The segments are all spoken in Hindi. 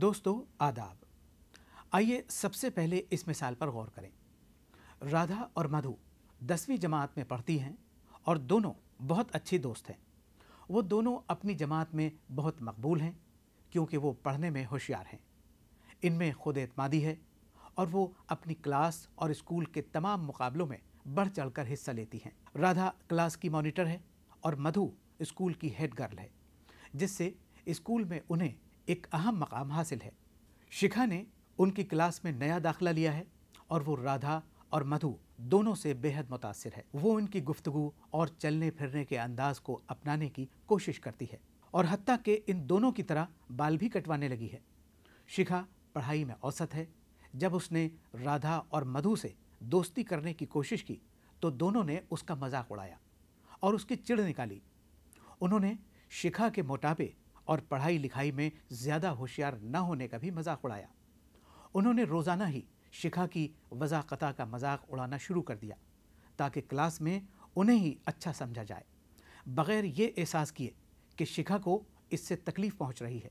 दोस्तों आदाब आइए सबसे पहले इस मिसाल पर गौर करें राधा और मधु दसवीं जमात में पढ़ती हैं और दोनों बहुत अच्छी दोस्त हैं वो दोनों अपनी जमात में बहुत मकबूल हैं क्योंकि वो पढ़ने में होशियार हैं इनमें खुद एतमादी है और वो अपनी क्लास और स्कूल के तमाम मुकाबलों में बढ़ चढ़कर हिस्सा लेती हैं राधा क्लास की मॉनिटर है और मधु स्कूल की हेड गर्ल है जिससे स्कूल में उन्हें एक अहम मकाम हासिल है शिखा ने उनकी क्लास में नया दाखिला लिया है और वो राधा और मधु दोनों से बेहद मुतासर है वो उनकी गुफ्तगु और चलने फिरने के अंदाज को अपनाने की कोशिश करती है और हती के इन दोनों की तरह बाल भी कटवाने लगी है शिखा पढ़ाई में औसत है जब उसने राधा और मधु से दोस्ती करने की कोशिश की तो दोनों ने उसका मजाक उड़ाया और उसकी चिड़ निकाली उन्होंने शिखा के मोटापे और पढ़ाई लिखाई में ज़्यादा होशियार न होने का भी मजाक उड़ाया उन्होंने रोज़ाना ही शिखा की वजाकता का मजाक उड़ाना शुरू कर दिया ताकि क्लास में उन्हें ही अच्छा समझा जाए बग़ैर ये एहसास किए कि शिखा को इससे तकलीफ़ पहुंच रही है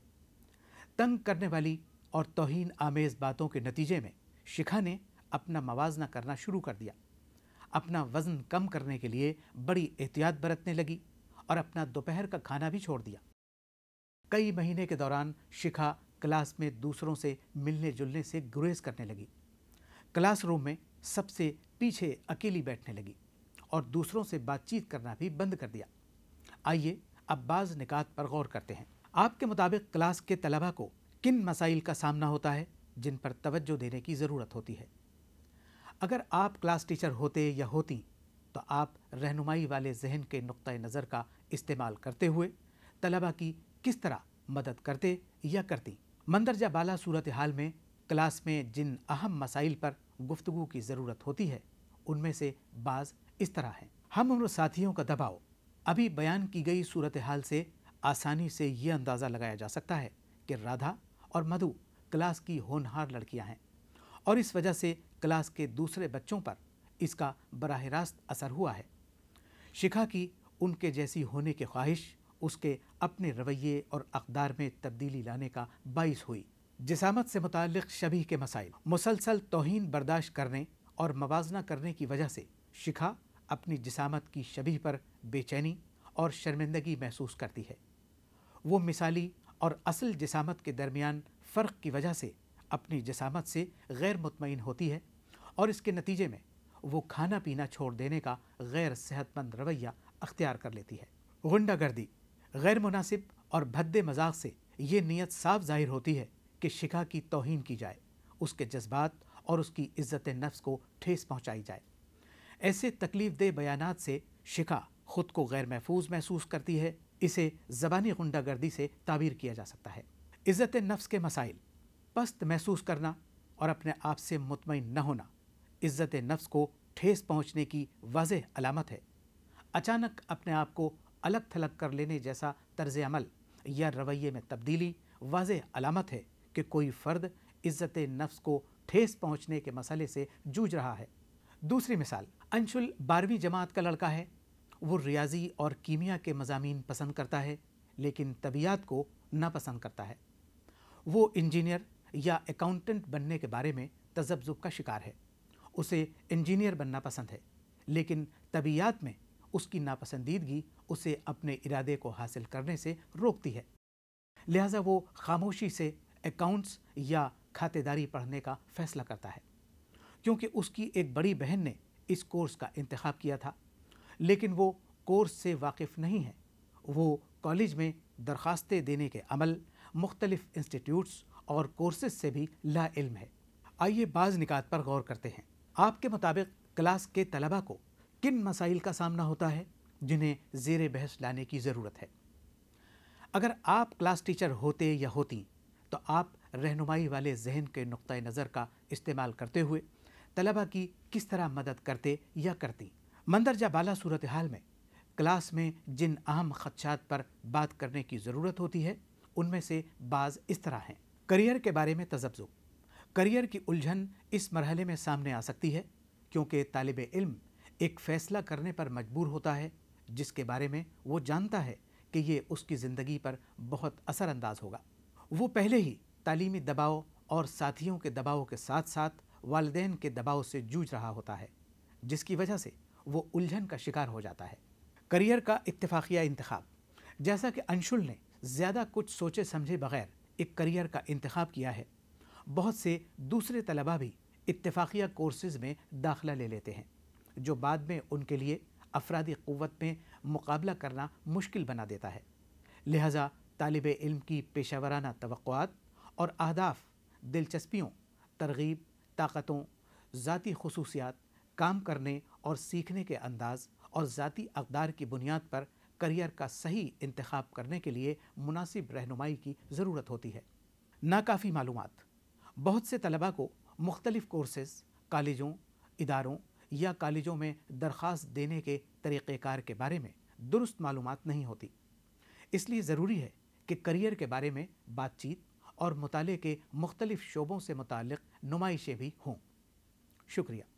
तंग करने वाली और तोहन आमेज़ बातों के नतीजे में शिखा ने अपना मवाजना करना शुरू कर दिया अपना वज़न कम करने के लिए बड़ी एहतियात बरतने लगी और अपना दोपहर का खाना भी छोड़ दिया कई महीने के दौरान शिखा क्लास में दूसरों से मिलने जुलने से गुरेज करने लगी क्लासरूम में सबसे पीछे अकेली बैठने लगी और दूसरों से बातचीत करना भी बंद कर दिया आइए अब बाज़ निकात पर गौर करते हैं आपके मुताबिक क्लास के तलबा को किन मसाइल का सामना होता है जिन पर तवज्जो देने की ज़रूरत होती है अगर आप क्लास टीचर होते या होती तो आप रहनुमाई वाले जहन के नुक़ नज़र का इस्तेमाल करते हुए तलबा की किस तरह मदद करते या करती मंदरजा बाला सूरत हाल में क्लास में जिन अहम मसाइल पर गुफ्तु की ज़रूरत होती है उनमें से बाज इस तरह हैं हम उम्र साथियों का दबाव अभी बयान की गई सूरत हाल से आसानी से ये अंदाज़ा लगाया जा सकता है कि राधा और मधु क्लास की होनहार लड़कियां हैं और इस वजह से क्लास के दूसरे बच्चों पर इसका बरह रास्त असर हुआ है शिखा की उनके जैसी होने की ख्वाहिश उसके अपने रवैये और अकदार में तब्दीली लाने का बायस हुई जिसामत से मुतल शबी के मसाइल मुसलसल तोहन बर्दाश्त करने और मवाजना करने की वजह से शिखा अपनी जिसामत की शबी पर बेचैनी और शर्मिंदगी महसूस करती है वो मिसाली और असल जिसामत के दरमियान फ़र्क की वजह से अपनी जिसामत से गैर मुतमिन होती है और इसके नतीजे में वो खाना पीना छोड़ देने का गैर सेहतमंद रवैया अख्तियार कर लेती है गुंडागर्दी गैर मुनासिब और भद्दे मजाक से ये नीयत साफ जाहिर होती है कि शिखा की तोहन की जाए उसके जज्बात और उसकी इज्जत नफ्स को ठेस पहुँचाई जाए ऐसे तकलीफ दह बयान से शिखा खुद को गैर महफूज महसूस करती है इसे ज़बानी गुंडागर्दी से ताबीर किया जा सकता है इज़्ज़त नफ्स के मसाइल पस्त महसूस करना और अपने आप से मुतमिन न होना इज़्ज़त नफ्स को ठेस पहुँचने की वाज अलामत है अचानक अपने आप को अलग थलग कर लेने जैसा तर्ज अमल या रवैये में तब्दीली वाज अलामत है कि कोई फ़र्द इज़्ज़त नफ्स को ठेस पहुँचने के मसले से जूझ रहा है दूसरी मिसाल अंशुल बारहवीं जमात का लड़का है वो रियाजी और कीमिया के मजामी पसंद करता है लेकिन तबियात को नापसंद करता है वो इंजीनियर या अकाउंटेंट बनने के बारे में तजब्जुब का शिकार है उसे इंजीनियर बनना पसंद है लेकिन तबियात में उसकी नापसंदीदगी उसे अपने इरादे को हासिल करने से रोकती है लिहाजा वो खामोशी से अकाउंट्स या खातेदारी पढ़ने का फैसला करता है क्योंकि उसकी एक बड़ी बहन ने इस कोर्स का इंतखब किया था लेकिन वो कोर्स से वाकिफ़ नहीं है वो कॉलेज में दरख्वास्तें देने के अमल मुख्तलिफ इंस्टीट्यूट्स और कोर्सेज से भी ला इल्म है आइए बाज़ निकात पर गौर करते हैं आपके मुताबिक क्लास के तलबा को किन मसाइल का सामना होता है जिन्हें जेर बहस लाने की ज़रूरत है अगर आप क्लास टीचर होते या होती तो आप रहनुमाई वाले जहन के नुक़ नज़र का इस्तेमाल करते हुए तलबा की किस तरह मदद करते या करती मंदरजा बाला सूरत हाल में क्लास में जिन अहम खदशात पर बात करने की ज़रूरत होती है उनमें से बाज़ इस तरह हैं करियर के बारे में तजब्ज़ो करियर की उलझन इस मरहले में सामने आ सकती है क्योंकि तालब इल्म एक फैसला करने पर मजबूर होता है जिसके बारे में वो जानता है कि ये उसकी ज़िंदगी पर बहुत असरअंदाज होगा वो पहले ही तालीमी दबाव और साथियों के दबाव के साथ साथ वालदेन के दबाव से जूझ रहा होता है जिसकी वजह से वो उलझन का शिकार हो जाता है करियर का इतफाक़िया इंतखब जैसा कि अंशुल ने ज़्यादा कुछ सोचे समझे बगैर एक करियर का इंतखब किया है बहुत से दूसरे तलबा भी इतफाक़िया कोर्सेज़ में दाखिला ले लेते हैं जो बाद में उनके लिए अफराधी क़वत में मुकाबला करना मुश्किल बना देता है लिहाजा तालब इल्म की पेशा वराना तो और अहदाफ दिलचस्पियों तरगीब ताकतों ज़ाती खसूसियात काम करने और सीखने के अंदाज और ज़ाती अकदार की बुनियाद पर करियर का सही इंतखब करने के लिए मुनासिब रहनुमाई की ज़रूरत होती है नाकाफ़ी मालूम बहुत से तलबा को मुख्तलिफ़ कोर्सेज़ कॉलेजों इदारों या कॉलेजों में दरख्वास्त देने के तरीक़ार के बारे में दुरुस्त मालूम नहीं होती इसलिए ज़रूरी है कि करियर के बारे में बातचीत और मताले के मुख्तलिफ़ शोबों से मुतक़ नुमाइशें भी हों शुक्रिया